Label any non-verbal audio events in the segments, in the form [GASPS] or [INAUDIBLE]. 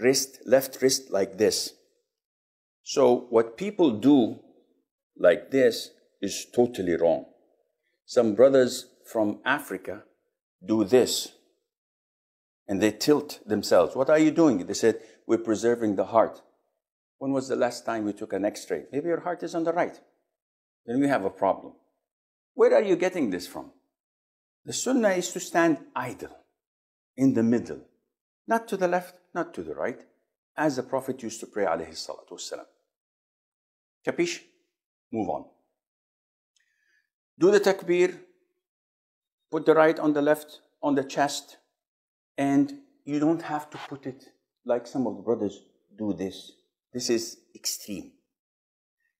wrist, left wrist like this. So what people do like this is totally wrong. Some brothers from Africa do this and they tilt themselves. What are you doing? They said, we're preserving the heart. When was the last time you took an x-ray? Maybe your heart is on the right. Then we have a problem. Where are you getting this from? The sunnah is to stand idle in the middle, not to the left, not to the right, as the Prophet used to pray alayhi salatu wasalam. Capish? Move on. Do the takbir, put the right on the left, on the chest, and you don't have to put it like some of the brothers do this. This is extreme.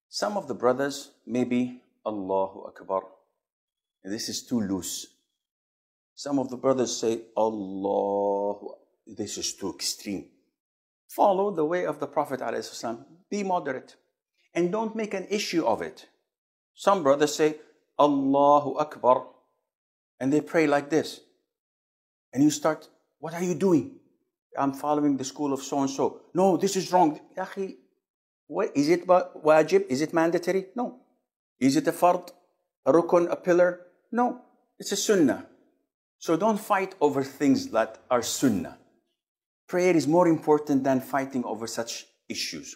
Some of the brothers, maybe Allahu Akbar. This is too loose. Some of the brothers say Allahu this is too extreme. Follow the way of the Prophet ﷺ. Be moderate. And don't make an issue of it. Some brothers say, Allahu Akbar. And they pray like this. And you start, what are you doing? I'm following the school of so and so. No, this is wrong. what, is it wajib? Is it mandatory? No. Is it a fard, a rukun, a pillar? No. It's a sunnah. So don't fight over things that are sunnah prayer is more important than fighting over such issues.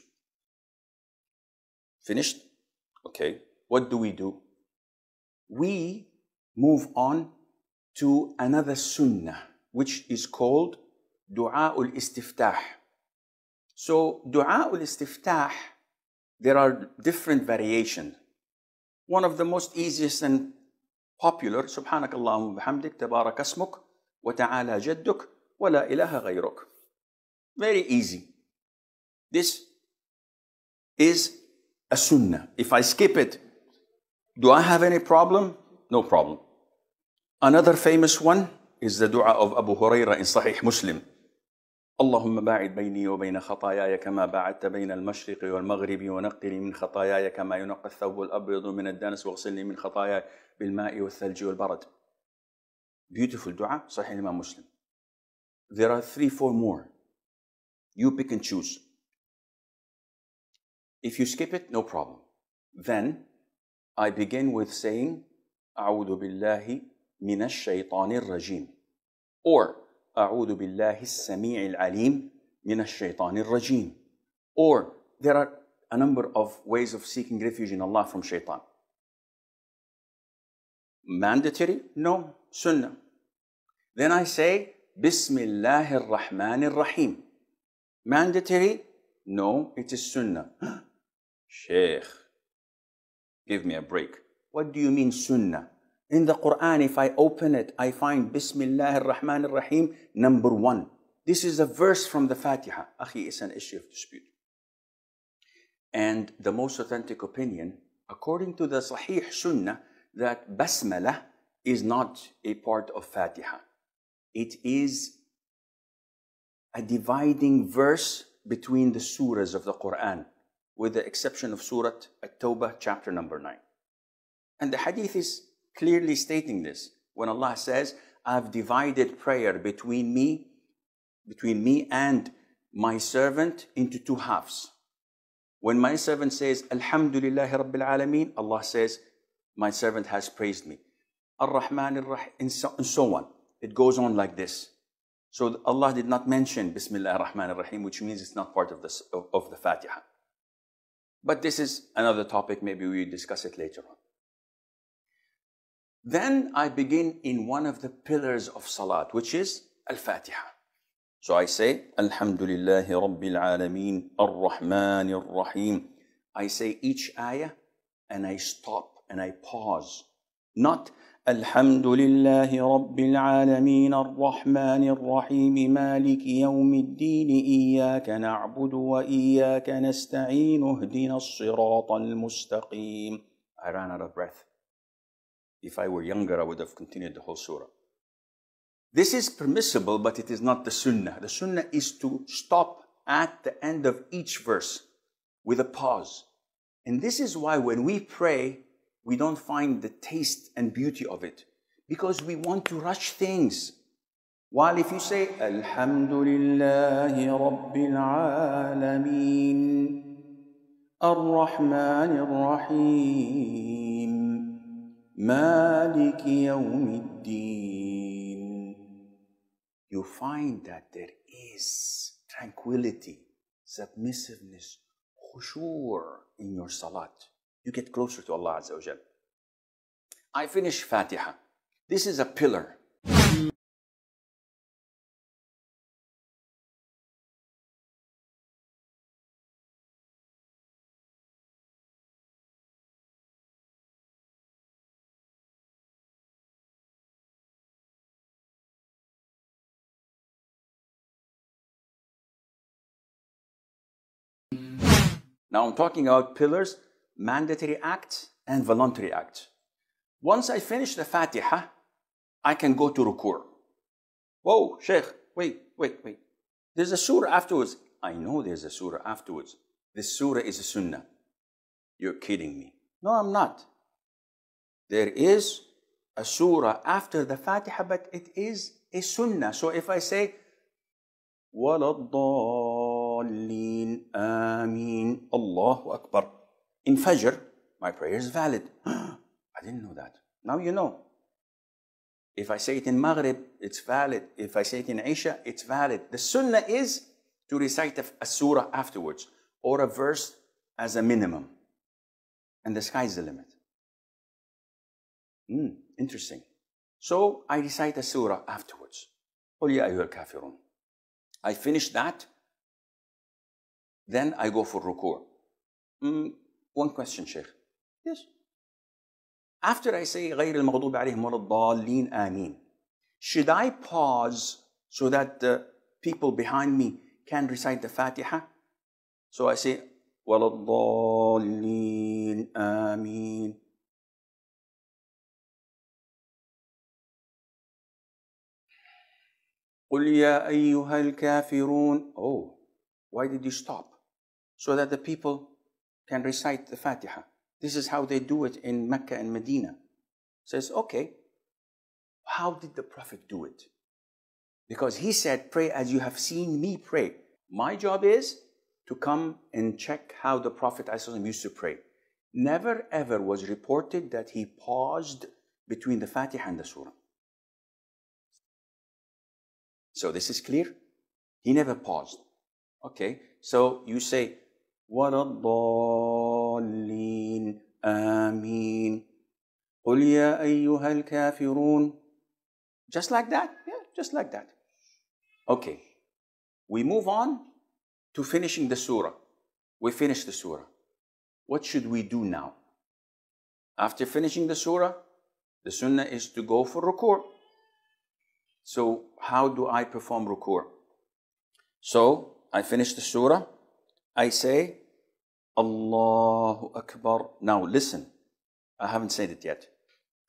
Finished? Okay. What do we do? We move on to another sunnah, which is called dua ul istiftah. So, dua ul istiftah, there are different variations. One of the most easiest and popular, سبحانك اللهم وبحمدك wa taala وتعالى wa la ilaha غيرك. Very easy. This is a sunnah. If I skip it, do I have any problem? No problem. Another famous one is the dua of Abu Huraira in Sahih Muslim. اللهم باعد بيني وبين خطاياي كما باعدت بين المشرق والمغرب ونقني من خطاياي كما ينقى الثوب الابيض من الدنس واغسلني من خطاياي بالماء والثلج والبرد. Beautiful dua, Sahih Imam Muslim. There are three, four more. you pick and choose. If you skip it, no problem. Then I begin with saying, أعوذ بالله من الشيطان الرجيم or أعوذ بالله السميع العليم من الشيطان الرجيم or there are a number of ways of seeking refuge in Allah from shaitan. Mandatory? No. Sunnah. Then I say, Bismillahir Rahmanir Rahim. Mandatory? No, it is sunnah. [GASPS] Sheikh, give me a break. What do you mean sunnah? In the Quran, if I open it, I find Bismillah ar-Rahman ar-Rahim, number one. This is a verse from the Fatiha. Akhi, it's an issue of dispute. And the most authentic opinion, according to the Sahih Sunnah, that Basmalah is not a part of Fatiha. It is a dividing verse between the surahs of the Quran, with the exception of Surah At-Tawbah, chapter number 9. And the hadith is clearly stating this when Allah says, I've divided prayer between me, between me and my servant into two halves. When my servant says, Alhamdulillah Rabbil Alameen, Allah says, my servant has praised me. Ar-Rahman, Ar-Rahim, and so on. It goes on like this. So Allah did not mention Bismillah ar-Rahman ar-Rahim, which means it's not part of, this, of, the Fatiha. But this is another topic, maybe we discuss it later on. Then I begin in one of the pillars of Salat, which is Al-Fatiha. So I say, Alhamdulillahi Rabbil Alameen, Ar-Rahman Ar-Rahim. I say each ayah and I stop and I pause. Not الحمد لله رب العالمين الرحمن الرحيم مالك يوم الدين إياك نعبد وإياك نستعين اهدنا الصراط المستقيم I ran out of breath. If I were younger, I would have continued the whole surah. This is permissible, but it is not the sunnah. The sunnah is to stop at the end of each verse with a pause. And this is why when we pray, we don't find the taste and beauty of it because we want to rush things. While if you say, Alhamdulillahi Rabbil Alameen, Ar-Rahman Ar-Rahim, Malik Al-Din, you find that there is tranquility, submissiveness, khushur in your salat you get closer to Allah Azza wa Jal. I finish Fatiha. This is a pillar. Now I'm talking about pillars mandatory act and voluntary act. Once I finish the Fatiha, I can go to rukur. Whoa, Sheikh, wait, wait, wait. There's a surah afterwards. I know there's a surah afterwards. This surah is a sunnah. You're kidding me. No, I'm not. There is a surah after the Fatiha, but it is a sunnah. So if I say, وَلَا الضَّالِّينَ آمِينَ Allahu Akbar in Fajr, my prayer is valid. [GASPS] I didn't know that. Now you know. If I say it in Maghrib, it's valid. If I say it in Isha, it's valid. The sunnah is to recite a surah afterwards or a verse as a minimum. And the sky's the limit. Hmm, interesting. So I recite a surah afterwards. I finish that, then I go for ruku'. Hmm, one question, Sheikh. Yes. After I say غير المغضوب عليهم ولا الضالين آمين, should I pause so that the people behind me can recite the Fatiha? So I say ولا الضالين آمين. قل يا أيها الكافرون. Oh, why did you stop? So that the people can recite the Fatiha. This is how they do it in Mecca and Medina. Says, okay, how did the Prophet do it? Because he said, pray as you have seen me pray. My job is to come and check how the Prophet ﷺ used to pray. Never ever was reported that he paused between the Fatiha and the Surah. So this is clear? He never paused. Okay, so you say, ولا الضالين آمين قل يا أيها الكافرون Just like that? Yeah, just like that. Okay. We move on to finishing the surah. We finish the surah. What should we do now? After finishing the surah, the sunnah is to go for rukur. So, how do I perform rukur? So, I finish the surah. I say, Allahu Akbar. Now listen, I haven't said it yet.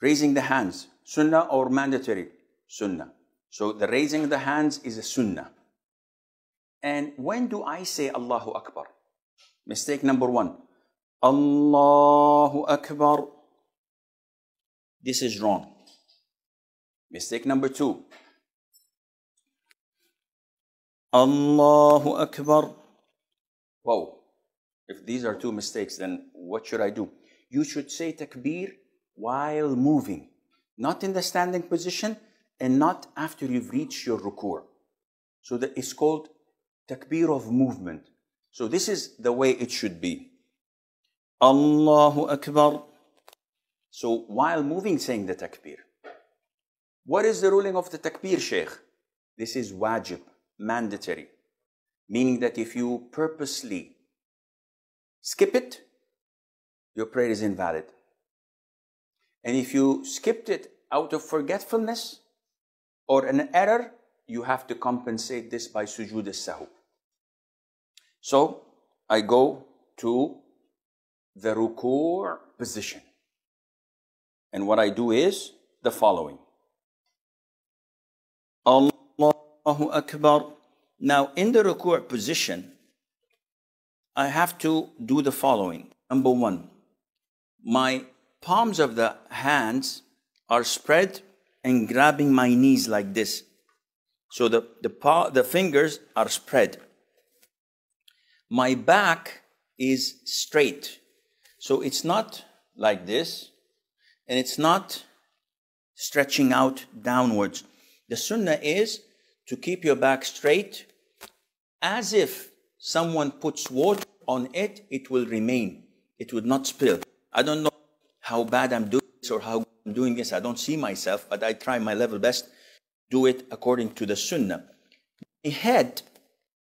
Raising the hands, sunnah or mandatory? Sunnah. So the raising the hands is a sunnah. And when do I say Allahu Akbar? Mistake number one. Allahu Akbar. This is wrong. Mistake number two. Allahu Akbar. Whoa! If these are two mistakes, then what should I do? You should say takbir while moving, not in the standing position and not after you've reached your rukur. So that is called takbir of movement. So this is the way it should be. Allahu Akbar. So while moving, saying the takbir. What is the ruling of the takbir, Sheikh? This is wajib, mandatory meaning that if you purposely skip it, your prayer is invalid. And if you skipped it out of forgetfulness or an error, you have to compensate this by sujood as-sahw. So, I go to the ruku' position. And what I do is the following. Allahu Akbar. Now, in the ruku' position, I have to do the following. Number one, my palms of the hands are spread and grabbing my knees like this. So the, the, paw, the fingers are spread. My back is straight. So it's not like this, and it's not stretching out downwards. The sunnah is to keep your back straight as if someone puts water on it, it will remain. It would not spill. I don't know how bad I'm doing this or how I'm doing this. I don't see myself, but I try my level best do it according to the sunnah. The head,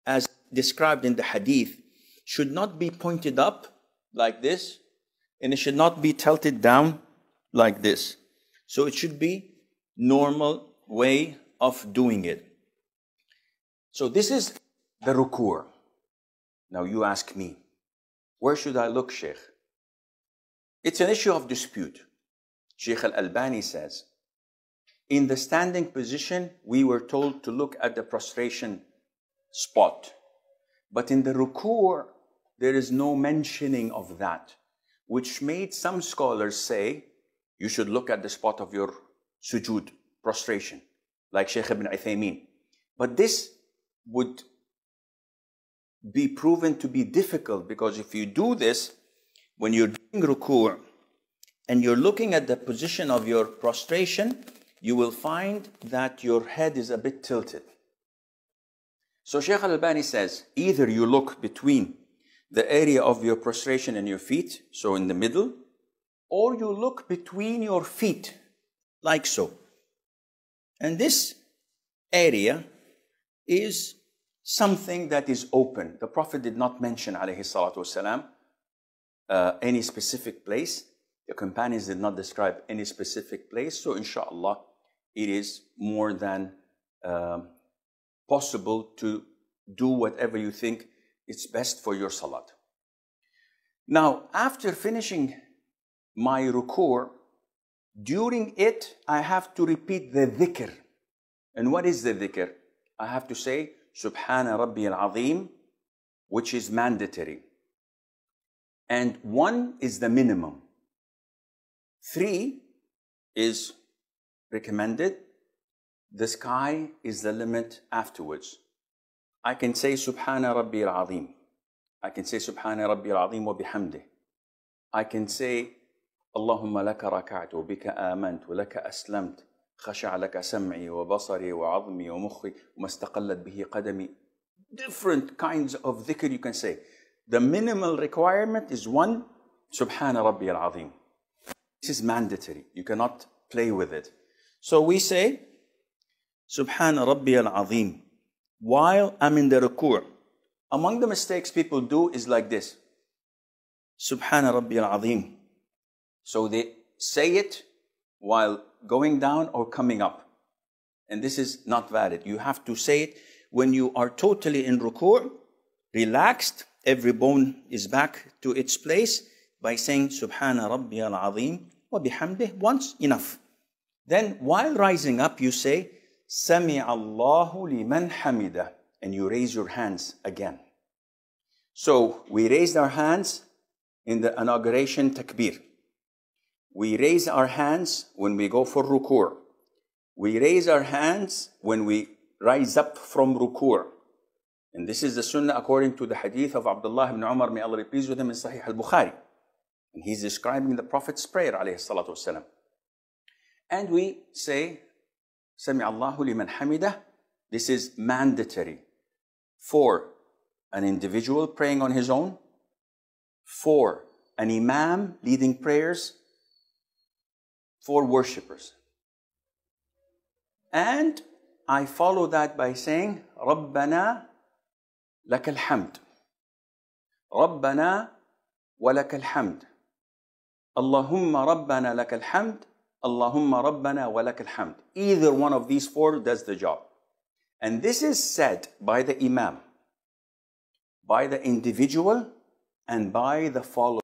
as described in the hadith, should not be pointed up like this, and it should not be tilted down like this. So it should be normal way of doing it. So this is the rukur. Now you ask me, where should I look, Sheikh? It's an issue of dispute. Sheikh Al-Albani says, in the standing position, we were told to look at the prostration spot. But in the rukur, there is no mentioning of that, which made some scholars say, you should look at the spot of your sujood, prostration, like Sheikh Ibn Uthaymeen. But this would be proven to be difficult because if you do this, when you're doing ruku' and you're looking at the position of your prostration, you will find that your head is a bit tilted. So Shaykh al-Albani says, either you look between the area of your prostration and your feet, so in the middle, or you look between your feet, like so. And this area is something that is open. The Prophet did not mention, alayhi uh, any specific place. The companions did not describe any specific place. So, inshallah, it is more than um, possible to do whatever you think it's best for your salat. Now, after finishing my rukur, during it, I have to repeat the dhikr. And what is the dhikr? I have to say, Subhana Rabbi al-Azim, which is mandatory. And one is the minimum. Three is recommended. The sky is the limit afterwards. I can say Subhana Rabbi al-Azim. I can say Subhana Rabbi al-Azim wa bihamdih. I can say اللهم لك ركعت bika آمنت ولك أسلمت خشع لك سمعي وبصري وعظمي ومخي وما استقلت به قدمي different kinds of ذكر you can say the minimal requirement is one سبحان ربي العظيم this is mandatory you cannot play with it so we say سبحان ربي العظيم while I'm in the ركوع among the mistakes people do is like this سبحان ربي العظيم so they say it while going down or coming up. And this is not valid. You have to say it when you are totally in ruku', relaxed, every bone is back to its place by saying Subhana Rabbiyal Azim wa bihamdih once enough. Then while rising up you say Sami Allahu liman hamida and you raise your hands again. So we raised our hands in the inauguration takbir. We raise our hands when we go for rukur. We raise our hands when we rise up from rukur. And this is the sunnah according to the hadith of Abdullah ibn Umar, may Allah be pleased with him in Sahih al-Bukhari. And he's describing the Prophet's prayer, alayhi salatu wasalam. And we say, Sami Allahu liman hamidah. This is mandatory for an individual praying on his own, for an imam leading prayers, for worshippers. And I follow that by saying, رَبَّنَا لَكَ الْحَمْدُ رَبَّنَا وَلَكَ الْحَمْدُ اللهم ربنا لك الحمد اللهم Rabbana walakal hamd." either one of these four does the job and this is said by the imam by the individual and by the follower